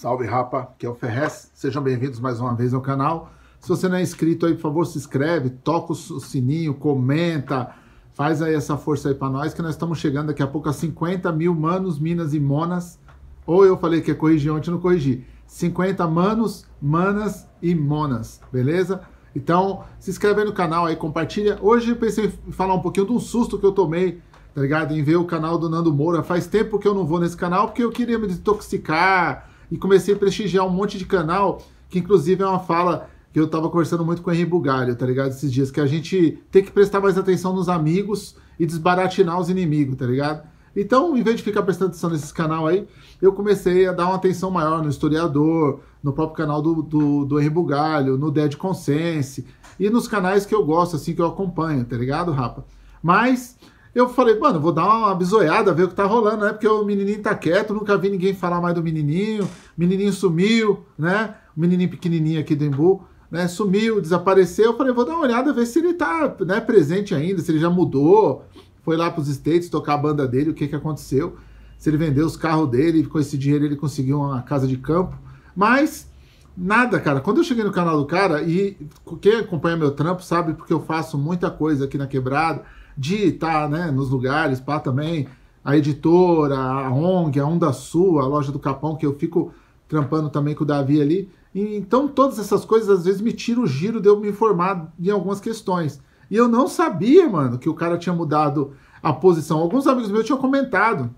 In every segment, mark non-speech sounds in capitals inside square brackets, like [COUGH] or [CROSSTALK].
Salve Rapa, que é o Ferrez. Sejam bem-vindos mais uma vez ao canal. Se você não é inscrito aí, por favor, se inscreve, toca o sininho, comenta, faz aí essa força aí para nós, que nós estamos chegando daqui a pouco a 50 mil manos, minas e monas. Ou eu falei que ia corrigir ontem, não corrigi. 50 manos, manas e monas, beleza? Então, se inscreve aí no canal aí, compartilha. Hoje eu pensei em falar um pouquinho de um susto que eu tomei, tá ligado? Em ver o canal do Nando Moura. Faz tempo que eu não vou nesse canal, porque eu queria me desintoxicar, e comecei a prestigiar um monte de canal, que inclusive é uma fala que eu estava conversando muito com o Henrique Bugalho, tá ligado? Esses dias, que a gente tem que prestar mais atenção nos amigos e desbaratinar os inimigos, tá ligado? Então, em vez de ficar prestando atenção nesse canal aí, eu comecei a dar uma atenção maior no historiador, no próprio canal do, do, do Bugalho, no Dead Consense e nos canais que eu gosto, assim, que eu acompanho, tá ligado, Rapa? Mas eu falei, mano, vou dar uma bizoiada, ver o que tá rolando, né? Porque o menininho tá quieto, nunca vi ninguém falar mais do menininho, o menininho sumiu, né? O menininho pequenininho aqui do Embu, né? Sumiu, desapareceu. Eu falei, vou dar uma olhada, ver se ele tá né, presente ainda, se ele já mudou, foi lá pros States tocar a banda dele, o que que aconteceu. Se ele vendeu os carros dele, com esse dinheiro ele conseguiu uma casa de campo. Mas, nada, cara. Quando eu cheguei no canal do cara, e quem acompanha meu trampo sabe porque eu faço muita coisa aqui na Quebrada, de estar tá, né, nos lugares, pá, também a editora, a ONG, a Onda Sul, a loja do Capão, que eu fico trampando também com o Davi ali. E, então, todas essas coisas às vezes me tiram o giro de eu me informar em algumas questões. E eu não sabia, mano, que o cara tinha mudado a posição. Alguns amigos meus tinham comentado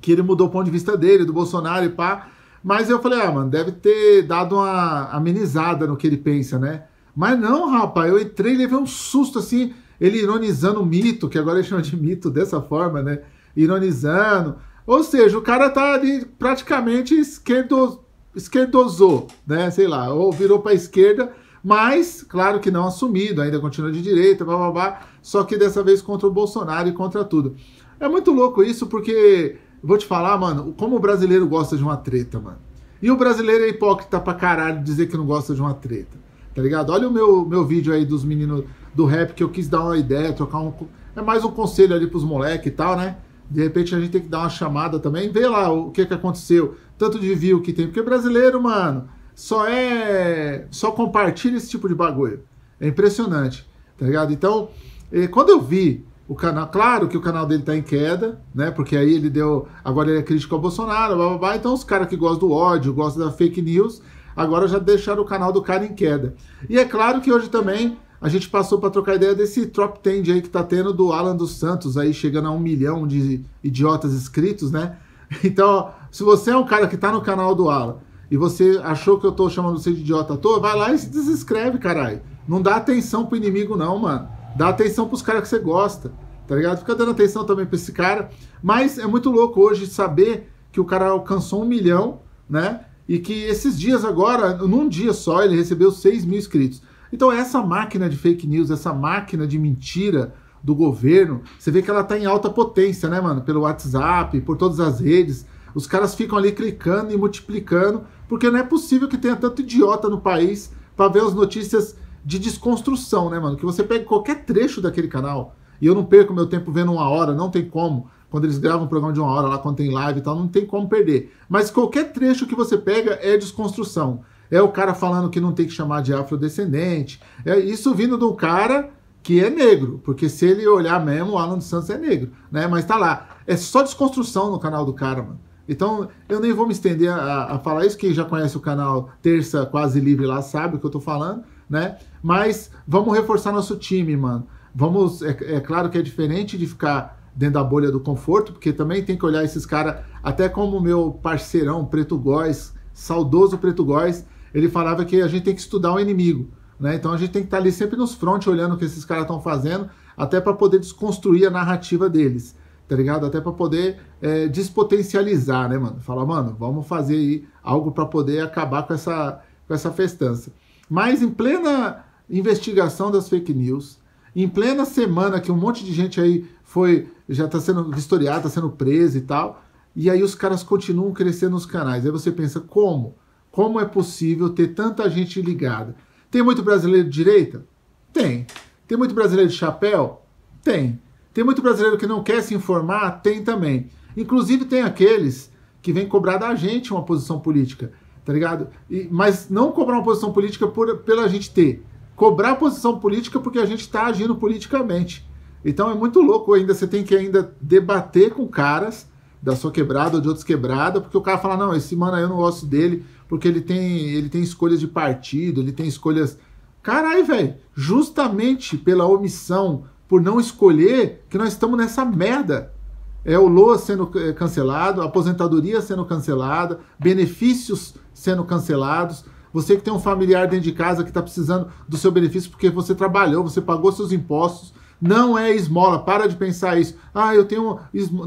que ele mudou o ponto de vista dele, do Bolsonaro e pá. Mas eu falei, ah, mano, deve ter dado uma amenizada no que ele pensa, né? Mas não, rapaz, eu entrei e levei um susto assim ele ironizando o mito, que agora eles chamam de mito dessa forma, né? Ironizando. Ou seja, o cara tá ali praticamente esquerdo, esquerdozou, né? Sei lá, ou virou para esquerda, mas, claro que não assumido, ainda continua de direita, blá, blá, blá, só que dessa vez contra o Bolsonaro e contra tudo. É muito louco isso, porque, vou te falar, mano, como o brasileiro gosta de uma treta, mano. E o brasileiro é hipócrita pra caralho dizer que não gosta de uma treta, tá ligado? Olha o meu, meu vídeo aí dos meninos do rap que eu quis dar uma ideia, trocar um. É mais um conselho ali pros moleques e tal, né? De repente a gente tem que dar uma chamada também, ver lá o que que aconteceu, tanto de view que tem, porque brasileiro, mano, só é. só compartilha esse tipo de bagulho. É impressionante, tá ligado? Então, eh, quando eu vi o canal, claro que o canal dele tá em queda, né? Porque aí ele deu. Agora ele é crítico ao Bolsonaro, blá blá blá. Então os caras que gostam do ódio, gostam da fake news, agora já deixaram o canal do cara em queda. E é claro que hoje também a gente passou para trocar ideia desse Trop Tend aí que tá tendo do Alan dos Santos aí, chegando a um milhão de idiotas inscritos, né? [LAUGHS] Então, se você é um cara que tá no canal do Alan e você achou que eu tô chamando você de idiota à toa, vai lá e se desinscreve, caralho. Não dá atenção pro inimigo, não, mano. Dá atenção pros caras que você gosta, tá ligado? Fica dando atenção também pra esse cara. Mas é muito louco hoje saber que o cara alcançou um milhão, né? E que esses dias agora, num dia só, ele recebeu 6 mil inscritos. Então, essa máquina de fake news, essa máquina de mentira do governo, você vê que ela está em alta potência, né, mano? Pelo WhatsApp, por todas as redes. Os caras ficam ali clicando e multiplicando, porque não é possível que tenha tanto idiota no país para ver as notícias de desconstrução, né, mano? Que você pega qualquer trecho daquele canal, e eu não perco meu tempo vendo uma hora, não tem como. Quando eles gravam um programa de uma hora lá, quando tem live e tal, não tem como perder. Mas qualquer trecho que você pega é desconstrução. É o cara falando que não tem que chamar de afrodescendente. É isso vindo do cara que é negro, porque se ele olhar mesmo, o Alan dos Santos é negro, né? Mas tá lá. É só desconstrução no canal do cara, mano. Então, eu nem vou me estender a, a falar isso, quem já conhece o canal Terça Quase Livre lá sabe o que eu tô falando, né? Mas vamos reforçar nosso time, mano. Vamos, é, é claro que é diferente de ficar dentro da bolha do conforto, porque também tem que olhar esses caras, até como meu parceirão Preto Góis, saudoso Preto Góis, ele falava que a gente tem que estudar o inimigo. Né? Então a gente tem que estar ali sempre nos frontes olhando o que esses caras estão fazendo, até para poder desconstruir a narrativa deles, tá ligado? Até para poder é, despotencializar, né, mano? Falar, mano, vamos fazer aí algo para poder acabar com essa, com essa festança. Mas em plena investigação das fake news, em plena semana que um monte de gente aí foi já está sendo vistoriada, está sendo presa e tal, e aí os caras continuam crescendo nos canais. Aí você pensa, como? Como é possível ter tanta gente ligada? Tem muito brasileiro de direita? Tem. Tem muito brasileiro de chapéu? Tem. Tem muito brasileiro que não quer se informar? Tem também. Inclusive tem aqueles que vêm cobrar da gente uma posição política, tá ligado? E, mas não cobrar uma posição política por, pela gente ter. Cobrar posição política porque a gente está agindo politicamente. Então é muito louco ainda, você tem que ainda debater com caras da sua quebrada ou de outros quebrada, porque o cara fala, não, esse mano aí eu não gosto dele, porque ele tem, ele tem escolhas de partido, ele tem escolhas. Caralho, velho, justamente pela omissão, por não escolher, que nós estamos nessa merda. É o Lula sendo é, cancelado, aposentadoria sendo cancelada, benefícios sendo cancelados. Você que tem um familiar dentro de casa que está precisando do seu benefício porque você trabalhou, você pagou seus impostos, não é esmola, para de pensar isso. Ah, eu tenho.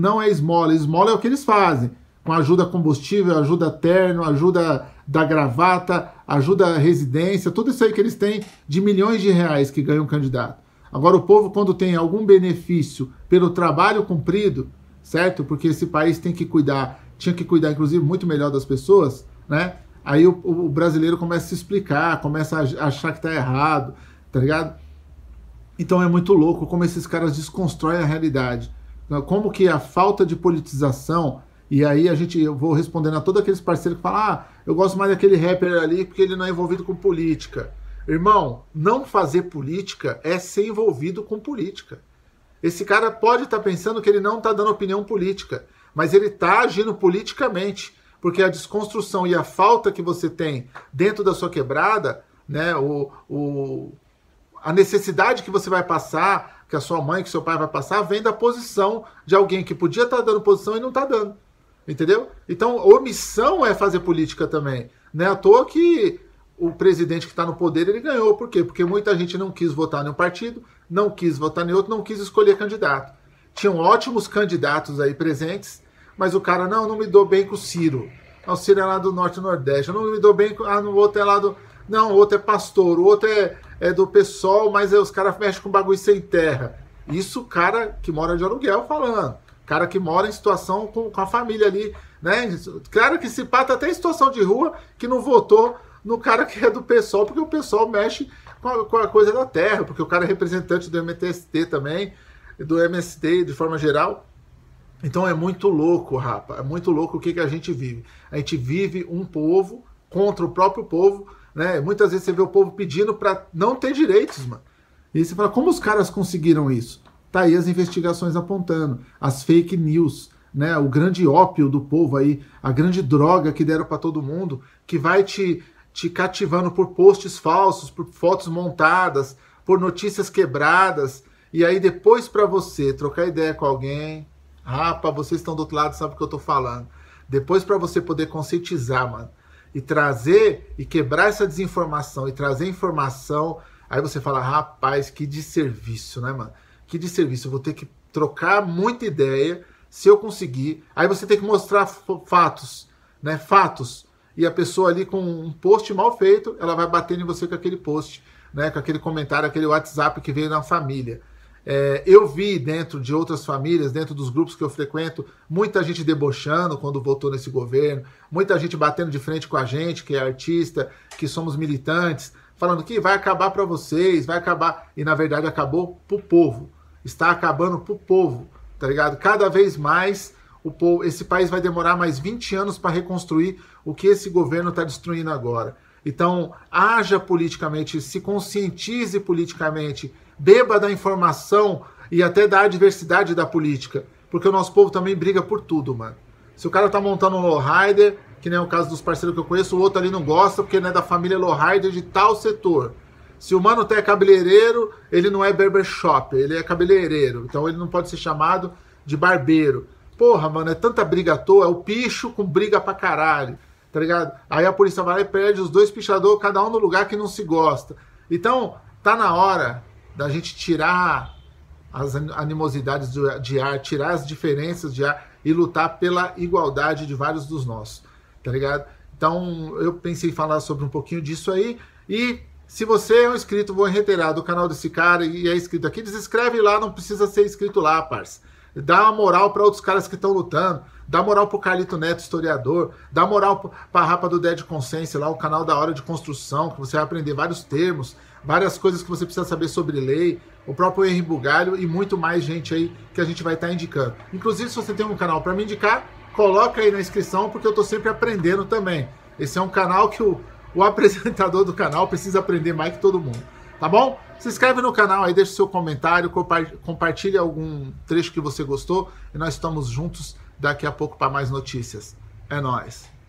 Não é esmola. Esmola é o que eles fazem. Com ajuda combustível, ajuda terno, ajuda da gravata, ajuda residência, tudo isso aí que eles têm de milhões de reais que ganha um candidato. Agora, o povo, quando tem algum benefício pelo trabalho cumprido, certo? Porque esse país tem que cuidar, tinha que cuidar, inclusive, muito melhor das pessoas, né? Aí o, o brasileiro começa a se explicar, começa a achar que tá errado, tá ligado? Então é muito louco como esses caras desconstroem a realidade. Então, como que a falta de politização, e aí a gente, eu vou respondendo a todos aqueles parceiros que falam: ah, eu gosto mais daquele rapper ali porque ele não é envolvido com política. Irmão, não fazer política é ser envolvido com política. Esse cara pode estar tá pensando que ele não está dando opinião política, mas ele está agindo politicamente, porque a desconstrução e a falta que você tem dentro da sua quebrada, né, o, o, a necessidade que você vai passar, que a sua mãe, que seu pai vai passar, vem da posição de alguém que podia estar tá dando posição e não está dando. Entendeu? Então, omissão é fazer política também. Não é à toa que o presidente que está no poder ele ganhou. Por quê? Porque muita gente não quis votar em um partido, não quis votar em outro, não quis escolher candidato. Tinham ótimos candidatos aí presentes, mas o cara, não, não me dou bem com o Ciro. o Ciro é lá do Norte e Nordeste. Eu não me dou bem com. Ah, não vou ter é lá do. Não, outro é pastor, outro é, é do pessoal, mas é, os caras mexem com bagulho sem terra. Isso cara que mora de aluguel falando. Cara que mora em situação com, com a família ali, né? Claro que se pata até em situação de rua, que não votou no cara que é do pessoal, porque o pessoal mexe com a, com a, coisa da terra, porque o cara é representante do MTST também, do MST de forma geral. Então é muito louco, rapa. É muito louco o que, que a gente vive. A gente vive um povo contra o próprio povo né? Muitas vezes você vê o povo pedindo para não ter direitos, mano. E você fala, como os caras conseguiram isso? Tá aí as investigações apontando, as fake news, né? O grande ópio do povo aí, a grande droga que deram para todo mundo, que vai te, te cativando por posts falsos, por fotos montadas, por notícias quebradas. E aí depois para você trocar ideia com alguém, rapa, vocês estão do outro lado, sabe o que eu tô falando. Depois para você poder conscientizar, mano e trazer e quebrar essa desinformação e trazer informação, aí você fala, rapaz, que desserviço, né, mano? Que desserviço, eu vou ter que trocar muita ideia se eu conseguir. Aí você tem que mostrar fatos, né? Fatos. E a pessoa ali com um post mal feito, ela vai batendo em você com aquele post, né? Com aquele comentário, aquele WhatsApp que veio na família. É, eu vi dentro de outras famílias, dentro dos grupos que eu frequento, muita gente debochando quando votou nesse governo, muita gente batendo de frente com a gente, que é artista, que somos militantes, falando que vai acabar para vocês, vai acabar. E na verdade acabou pro povo. Está acabando pro povo, tá ligado? Cada vez mais o povo, esse país vai demorar mais 20 anos para reconstruir o que esse governo está destruindo agora. Então, haja politicamente, se conscientize politicamente beba da informação e até da adversidade da política. Porque o nosso povo também briga por tudo, mano. Se o cara tá montando um lowrider, que nem é o caso dos parceiros que eu conheço, o outro ali não gosta porque não é da família lowrider de tal setor. Se o mano tá é cabeleireiro, ele não é barbershop, ele é cabeleireiro. Então ele não pode ser chamado de barbeiro. Porra, mano, é tanta briga à toa, é o picho com briga pra caralho, tá ligado? Aí a polícia vai lá e perde os dois pichadores, cada um no lugar que não se gosta. Então, tá na hora da gente tirar as animosidades de ar, tirar as diferenças de ar e lutar pela igualdade de vários dos nossos, tá ligado? Então eu pensei em falar sobre um pouquinho disso aí e se você é um inscrito, vou reiterar do canal desse cara e é inscrito aqui, desescreve lá, não precisa ser inscrito lá, parça. Dá uma moral para outros caras que estão lutando. Dá moral pro Carlito Neto, historiador. Dá moral pra Rapa do Dead Consciência lá, o canal da Hora de Construção, que você vai aprender vários termos, várias coisas que você precisa saber sobre lei, o próprio Henri Bugalho e muito mais gente aí que a gente vai estar tá indicando. Inclusive, se você tem um canal para me indicar, coloca aí na inscrição, porque eu tô sempre aprendendo também. Esse é um canal que o, o [LAUGHS] apresentador do canal precisa aprender mais que todo mundo. Tá bom? Se inscreve no canal aí, deixa o seu comentário, compartilha algum trecho que você gostou e nós estamos juntos daqui a pouco para mais notícias. É nós.